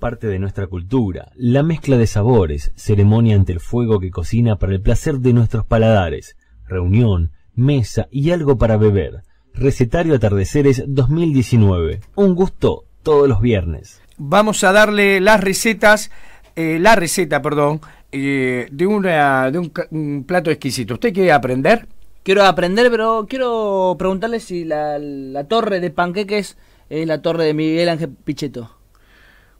parte de nuestra cultura, la mezcla de sabores, ceremonia ante el fuego que cocina para el placer de nuestros paladares, reunión, mesa y algo para beber. Recetario Atardeceres 2019. Un gusto todos los viernes. Vamos a darle las recetas, eh, la receta, perdón, eh, de, una, de un, plato exquisito. ¿Usted quiere aprender? Quiero aprender, pero quiero preguntarle si la, la torre de panqueques es la torre de Miguel Ángel Pichetto.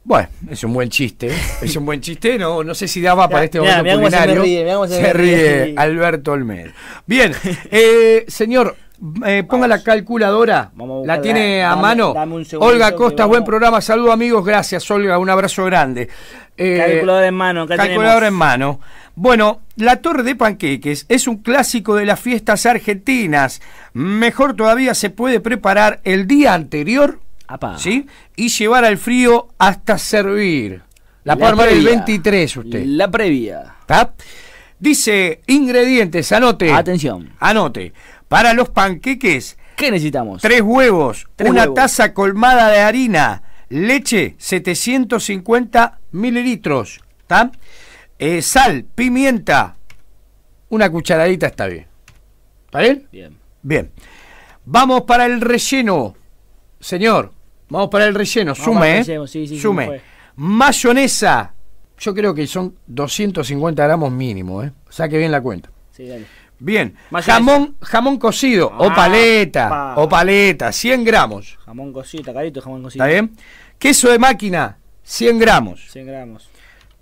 Bueno, es un buen chiste, ¿eh? es un buen chiste, no, no sé si daba para este momento culinario. Se, ríe, Alberto Olmedo. Bien, eh, señor, eh, ponga la calculadora, la tiene a mano. Olga Costa, buen programa, saludos amigos, gracias Olga, un abrazo grande. Eh, calculadora en mano, Calculadora en mano. Bueno, la torre de panqueques es un clásico de las fiestas argentinas. Mejor todavía se puede preparar el día anterior ¿sí? Y llevar al frío hasta servir. La, forma puede 23 usted. La previa. ¿Está? Dice ingredientes, anote. Atención. Anote. Para los panqueques. ¿Qué necesitamos? Tres huevos, una taza colmada de harina, leche 750 mililitros, ¿está? Eh, sal, pimienta, una cucharadita está bien. ¿Está bien? Bien. Bien. Vamos para el relleno, señor. Vamos para el relleno, ¿eh? sume. sume. Mayonesa. Yo creo que son 250 gramos mínimo, ¿eh? Saque bien la cuenta. Sí, dale. Bien. Jamón, jamón cocido o ah, paleta. O paleta, 100 gramos. Jamón cocido, carito jamón cocido. ¿Está bien? Queso de máquina, 100 gramos. 100 gramos.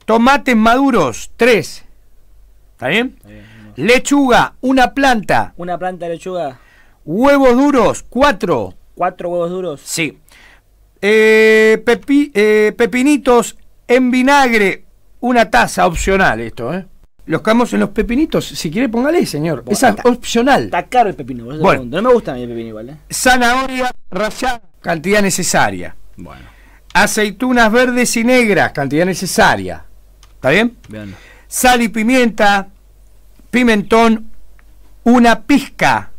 Tomates maduros, 3. ¿Está bien? Lechuga, una planta. Una planta de lechuga. Huevos duros, 4. ¿Cuatro huevos duros? Sí. Eh, eh, pepinitos en vinagre, una taza opcional esto, ¿eh? Los camos en los pepinitos, si quiere póngale, señor. esa es opcional. Está caro el pepino, no me gusta a mí el pepino igual. ¿eh? Zanahoria rallada, cantidad necesaria. Bueno. Aceitunas verdes y negras, cantidad necesaria. ¿Está bien? Bien. Sal y pimienta, pimentón, una pizca.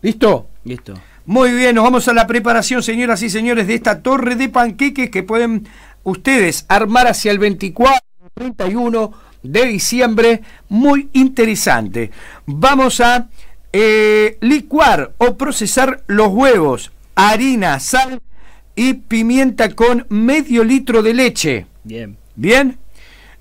¿Listo? Listo. Muy bien, nos vamos a la preparación, señoras y señores, de esta torre de panqueques que pueden ustedes armar hacia el 24, 31 de diciembre. Muy interesante. Vamos a eh, licuar o procesar los huevos, harina, sal y pimienta con medio litro de leche. Bien. Bien.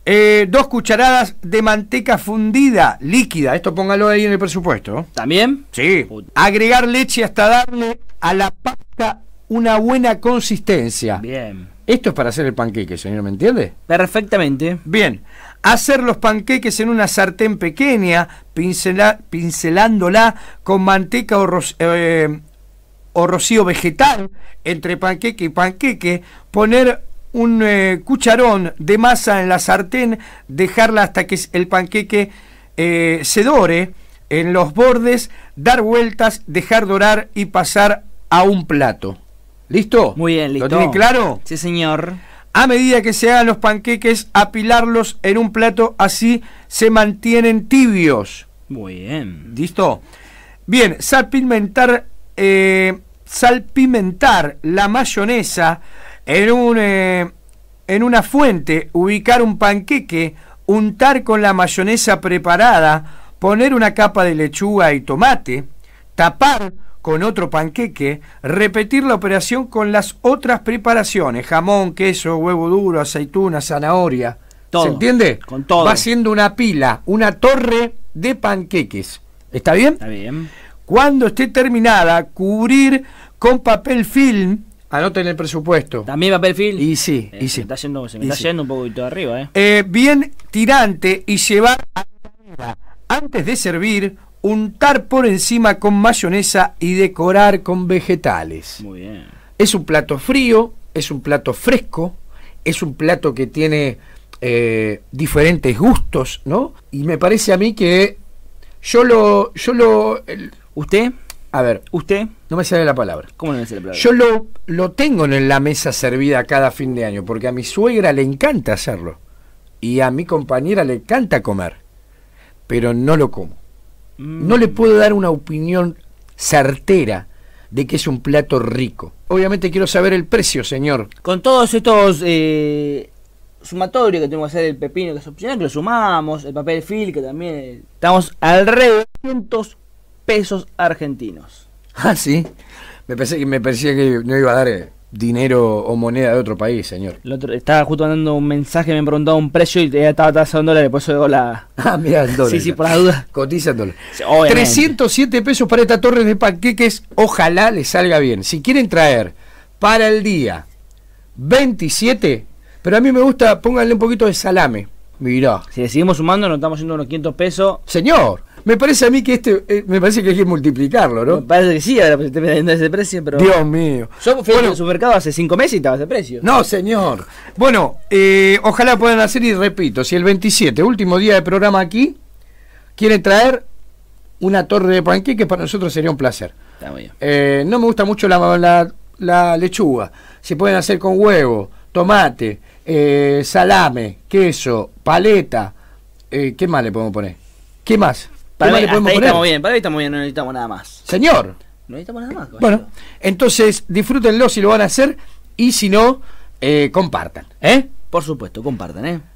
Eh, dos cucharadas de manteca fundida, líquida. Esto póngalo ahí en el presupuesto. ¿También? Sí. Agregar leche hasta darle a la pasta una buena consistencia. Bien. Esto es para hacer el panqueque, señor, ¿me entiende? Perfectamente. Bien. Hacer los panqueques en una sartén pequeña, pincelándola con manteca o, eh, o rocío vegetal entre panqueque y panqueque. Poner un eh, cucharón de masa en la sartén, dejarla hasta que el panqueque eh, se dore en los bordes, dar vueltas, dejar dorar y pasar a un plato. ¿Listo? Muy bien, listo. ¿Lo tiene claro? Sí, señor. A medida que se hagan los panqueques, apilarlos en un plato, así se mantienen tibios. Muy bien. ¿Listo? Bien, salpimentar, eh, salpimentar la mayonesa en, eh, en una fuente, ubicar un panqueque, untar con la mayonesa preparada, poner una capa de lechuga y tomate, tapar con otro panqueque, repetir la operación con las otras preparaciones, jamón, queso, huevo duro, aceituna, zanahoria. ¿Se entiende? Con todo. Va siendo una pila, una torre de panqueques. ¿Está bien? Está bien. Cuando esté terminada, cubrir con papel film Anoten el presupuesto. ¿También va perfil? Y sí, eh, y sí. se me está yendo un poquito arriba, ¿eh? ¿eh? Bien tirante y llevar antes de servir, untar por encima con mayonesa y decorar con vegetales. Muy bien. Es un plato frío, es un plato fresco, es un plato que tiene eh, diferentes gustos, ¿no? Y me parece a mí que yo lo... Yo lo ¿Usted? A ver. ¿Usted? No me sale la palabra. ¿Cómo no me sale la palabra? Yo lo, tengo en la mesa servida cada fin de año, porque a mi suegra le encanta hacerlo. Y a mi compañera le encanta comer. Pero no lo como. Mm. No le puedo dar una opinión certera de que es un plato rico. Obviamente quiero saber el precio, señor. Con todos estos eh, sumatorios que tenemos que hacer, el pepino que es opcional, que lo sumamos, el papel fil, que también... Estamos alrededor de pesos argentinos. Ah, sí. Me, pensé que, me parecía que no iba a dar eh, dinero o moneda de otro país, señor. estaba justo mandando un mensaje, me preguntaba un precio y estaba tasando dólares, por eso digo la... Ah, mira, el dólar. sí, sí, por la duda. Cotiza 307 pesos para esta torre de panqueques, ojalá les salga bien. Si quieren traer para el día 27, pero a mí me gusta, pónganle un poquito de salame. Mirá. Si le seguimos sumando, nos estamos yendo unos 500 pesos. Señor. Me parece a mí que este, eh, me parece que hay que multiplicarlo, ¿no? Me parece que sí, ahora pues, te vendiendo ese precio, pero. Dios mío. Yo fui al supermercado hace cinco meses y estaba ese precio. No, señor. Bueno, eh, ojalá puedan hacer, y repito, si el 27, último día de programa aquí, quieren traer una torre de que para nosotros sería un placer. Está muy bien. Eh, no me gusta mucho la, la, la lechuga. Se pueden hacer con huevo, tomate, eh, salame, queso, paleta. ¿Qué más le podemos poner? ¿Qué más? Para mí, ahí estamos bien, para mí estamos bien, no necesitamos nada más. Señor. No necesitamos nada más. Bueno, entonces disfrútenlo si lo van a hacer y si no, eh, compartan. ¿Eh? Por supuesto, compartan, ¿eh?